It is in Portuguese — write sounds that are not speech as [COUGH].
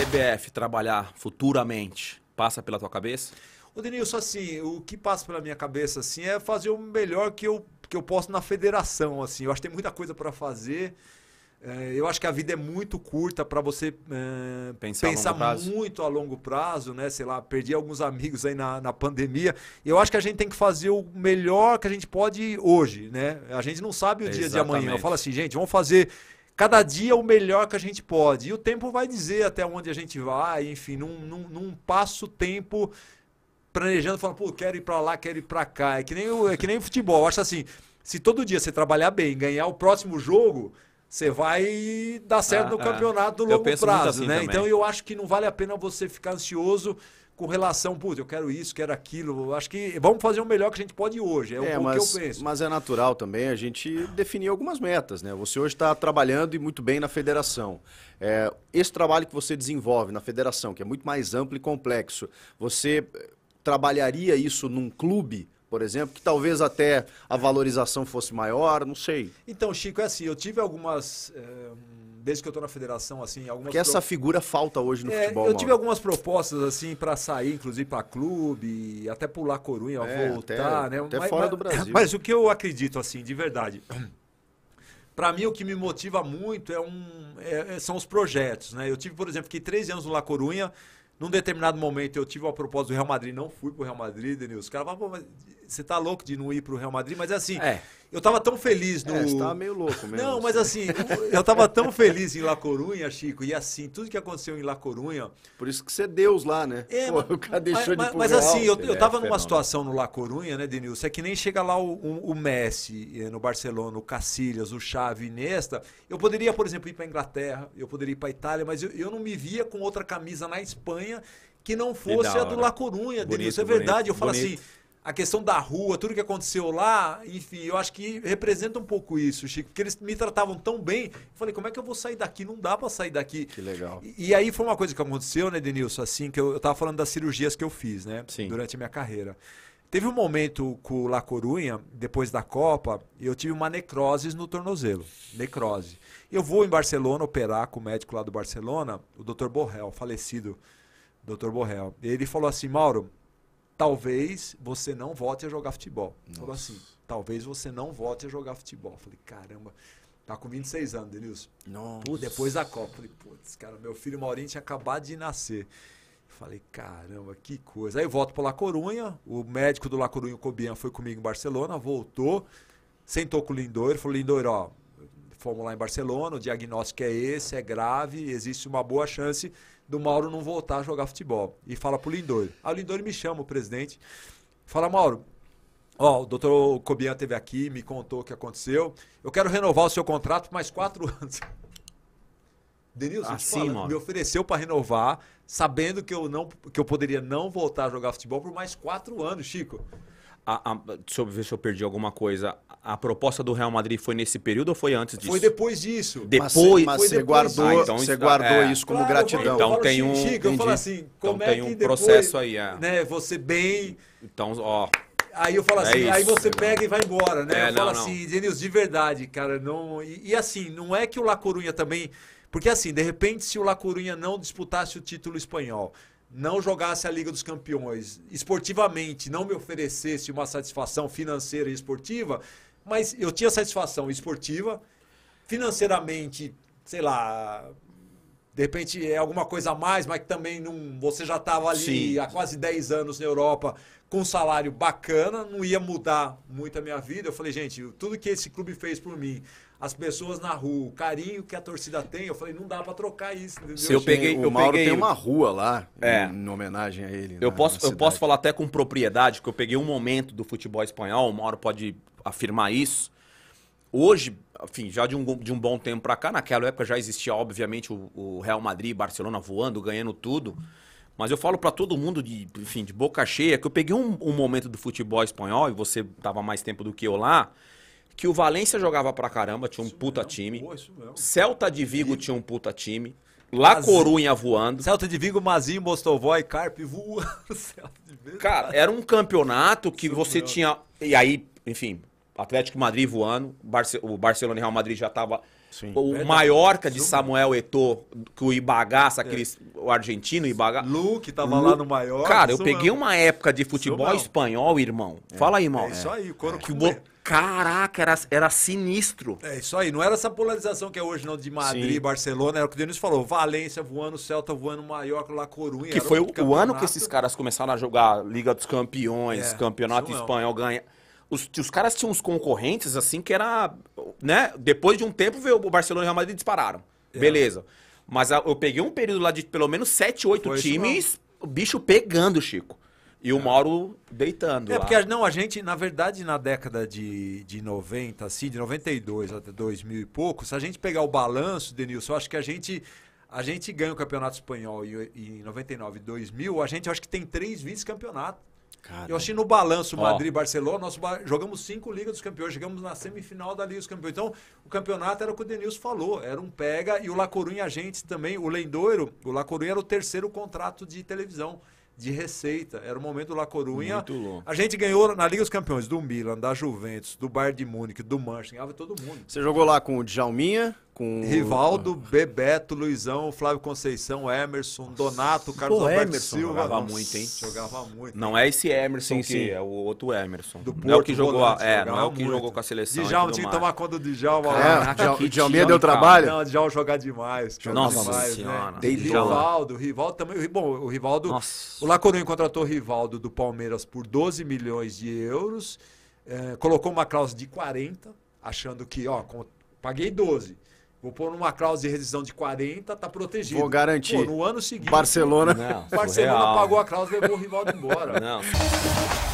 CBF trabalhar futuramente passa pela tua cabeça? O Denilson, assim, o que passa pela minha cabeça assim é fazer o melhor que eu, que eu posso na federação, assim. Eu acho que tem muita coisa para fazer. É, eu acho que a vida é muito curta para você é, pensar, pensar a muito a longo prazo, né? Sei lá, perdi alguns amigos aí na, na pandemia. Eu acho que a gente tem que fazer o melhor que a gente pode hoje, né? A gente não sabe o é, dia de amanhã. Eu falo assim, gente, vamos fazer cada dia é o melhor que a gente pode. E o tempo vai dizer até onde a gente vai, enfim, não, passo tempo planejando, falando, pô, quero ir para lá, quero ir para cá. É que nem, é que nem futebol. Eu acho assim, se todo dia você trabalhar bem, ganhar o próximo jogo, você vai dar certo ah, no ah. campeonato ah, do longo prazo, assim né? Também. Então eu acho que não vale a pena você ficar ansioso com relação, puta, eu quero isso, quero aquilo. Acho que vamos fazer o melhor que a gente pode hoje. É, é o mas, que eu penso. Mas é natural também a gente definir algumas metas, né? Você hoje está trabalhando e muito bem na federação. É, esse trabalho que você desenvolve na federação, que é muito mais amplo e complexo, você eh, trabalharia isso num clube por exemplo, que talvez até a valorização fosse maior, não sei. Então, Chico, é assim, eu tive algumas. É, desde que eu estou na federação, assim, algumas. Que pro... essa figura falta hoje no é, futebol. Eu Mauro. tive algumas propostas, assim, para sair, inclusive, para clube, até pular Corunha, é, voltar, até, né? Até mas, fora mas, do Brasil. Mas o que eu acredito, assim, de verdade. [CLEARS THROAT] para mim, o que me motiva muito é um, é, é, são os projetos, né? Eu tive, por exemplo, que três anos no La Corunha num determinado momento eu tive uma proposta do Real Madrid, não fui pro Real Madrid, Denilson. Os caras falaram, pô, mas você tá louco de não ir pro Real Madrid? Mas é assim, é. Eu tava tão feliz no. É, você tava meio louco mesmo. Não, mas assim, assim eu tava tão feliz em La Corunha, Chico, e assim, tudo que aconteceu em La Corunha. Por isso que você é Deus lá, né? É, Pô, o cara deixou mas, de Mas assim, eu, eu é, tava é, numa situação no La Corunha, né, Denilson? É que nem chega lá o, o, o Messi eh, no Barcelona, o Cacilhas, o Xavi Nesta. Eu poderia, por exemplo, ir pra Inglaterra, eu poderia ir pra Itália, mas eu, eu não me via com outra camisa na Espanha que não fosse a do La Corunha, bonito, Denilson. É verdade, bonito, eu falo bonito. assim a questão da rua, tudo que aconteceu lá, enfim, eu acho que representa um pouco isso, Chico, porque eles me tratavam tão bem. Eu falei, como é que eu vou sair daqui? Não dá para sair daqui. Que legal. E, e, aí foi uma coisa que aconteceu, né, Denilson, assim, que eu, eu tava falando das cirurgias que eu fiz, né, Sim. durante a minha carreira. Teve um momento com o La Corunha, depois da Copa, eu tive uma necrose no tornozelo. Necrose. Eu vou em Barcelona operar com o médico lá do Barcelona, o Dr. Borrell, falecido Dr. Borrell. Ele falou assim: Mauro, talvez você não volte a jogar futebol. Falou assim, talvez você não volte a jogar futebol. Falei, caramba, tá com 26 anos, Denilson. Nossa. Pô, depois da Copa. Falei, putz, cara, meu filho Maurinho tinha acabado de nascer. Falei, caramba, que coisa. Aí eu volto para La Corunha, o médico do La Corunha, o Cobian, foi comigo em Barcelona, voltou, sentou com o Lindor, falou, Lindor, ó, fomos lá em Barcelona, o diagnóstico é esse, é grave, existe uma boa chance do Mauro não voltar a jogar futebol. E fala pro Lindori. Aí o Lindori me chama, o presidente. Fala, Mauro, ó, o doutor Cobian teve aqui, me contou o que aconteceu. Eu quero renovar o seu contrato por mais quatro [LAUGHS] anos. Denilson, assim, fala, me ofereceu para renovar, sabendo que eu, não, que eu poderia não voltar a jogar futebol por mais quatro anos, Chico. A, a, deixa eu ver se eu perdi alguma coisa. A proposta do Real Madrid foi nesse período ou foi antes disso? Foi depois disso. Depois, mas, você guardou, ah, então, você guardou é, isso como claro, gratidão. Então tem assim, um, Chico, eu falo assim, então é tem um processo aí, é. né? Você bem. Então, ó. Aí eu falo é assim, isso, aí você é. pega e vai embora, né? É, eu não, falo não. assim, Denilson, de verdade, cara, não. E, e assim, não é que o La Corunha também porque assim, de repente, se o La Coruña não disputasse o título espanhol, não jogasse a Liga dos Campeões, esportivamente não me oferecesse uma satisfação financeira e esportiva, mas eu tinha satisfação esportiva, financeiramente, sei lá, de repente é alguma coisa a mais, mas que também não, você já estava ali Sim. há quase 10 anos na Europa com um salário bacana, não ia mudar muito a minha vida. Eu falei, gente, tudo que esse clube fez por mim, as pessoas na rua, o carinho que a torcida tem, eu falei, não dá para trocar isso. Entendeu? Se eu peguei, o eu Mauro peguei... tem uma rua lá é. em homenagem a ele. Eu na, né, posso, na eu posso falar até com propriedade que eu peguei um momento do futebol espanhol, o Mauro pode afirmar isso hoje, enfim, já de um, de um bom tempo para cá, naquela época já existia, obviamente, o, o Real Madrid, Barcelona voando, ganhando tudo. Mas eu falo para todo mundo, de, enfim, de boca cheia, que eu peguei um, um momento do futebol espanhol, e você tava mais tempo do que eu lá, que o Valência jogava pra caramba, tinha um isso puta mesmo, time. Pô, Celta de Vigo tinha um puta time. Lá Coruña Corunha voando. Celta de Vigo, Mazinho, mostovoy Carpe voando. [LAUGHS] Cara, era um campeonato que isso você mesmo. tinha. E aí, enfim, Atlético Madrid voando, Barce o Barcelona e Real Madrid já tava, Sim, o verdade. Maiorca de Samuel Eto'o, que o Ibagaça, aquele é. o argentino Ibagaça. Lu, que tava Lu... lá no Maiorca. Cara, eu peguei é uma época de futebol é espanhol, irmão. É. Fala aí, irmão. É isso aí, o é. que bo... Caraca, era, era sinistro. É isso aí, não era essa polarização que é hoje, não, de Madrid Sim. Barcelona, era o que o Denis falou. Valência voando, Celta voando, Maiorca, La Corunha. Que foi o, o, ano que esses caras começaram a jogar Liga dos Campeões, é, Campeonato Espanhol, ganha. Os, os caras tinham uns concorrentes, assim, que era. né? Depois de um tempo veio o Barcelona e o Real Madrid dispararam. É. Beleza. Mas eu peguei um período lá de pelo menos 7, 8 Foi times, o bicho pegando, Chico. E o é. Mauro deitando. É, lá. porque não, a gente, na verdade, na década de, de 90, assim, de 92 até 2000 e pouco, se a gente pegar o balanço, Denilson, acho que a gente. A gente ganha o campeonato espanhol em 99 e 2000, a gente acho que tem três vice-campeonatos. Caramba. Eu achei no balanço Madrid-Barcelona, nós jogamos cinco Liga dos Campeões, chegamos na semifinal da Liga dos Campeões. Então, o campeonato era o que o Denilson falou, era um pega e o La Coruña, a gente também, o Lendoiro, o La Coruña era o terceiro contrato de televisão de receita. Era o momento do La Coruña. Muito louco. A gente ganhou na Liga dos Campeões do Milan, da Juventus, do Bayern de Múnich, do Manchester, ganhava todo mundo. Você jogou lá com o Djalminha, com. Rivaldo, Bebeto, Luizão, Flávio Conceição, Emerson, Donato, Carlos Pô, Alberto Emerson Silva. Jogava Nossa, muito, hein? Jogava muito. Não é esse Emerson sim, que sim. é o outro Emerson. Do Porto, não é o que jogou, volante, é, não é o que muito. jogou com a seleção. Djalma tinha que tomar conta do Djalma lá. É, o Djalminha deu trabalho? Não, o Djalma jogar demais. Nossa demais, né? senhora. Né? Rivaldo, Rivaldo também. Bom, o Rivaldo. Nossa. O Lacorinha contratou o Rivaldo do Palmeiras por 12 milhões de euros. Eh, colocou uma cláusula de 40, achando que, ó, paguei 12. Vou pôr numa cláusula de rescisão de 40, tá protegido. Vou garantir. Pô, no ano seguinte. Barcelona. Não, Barcelona pagou a cláusula e levou o Rivaldo embora. Não.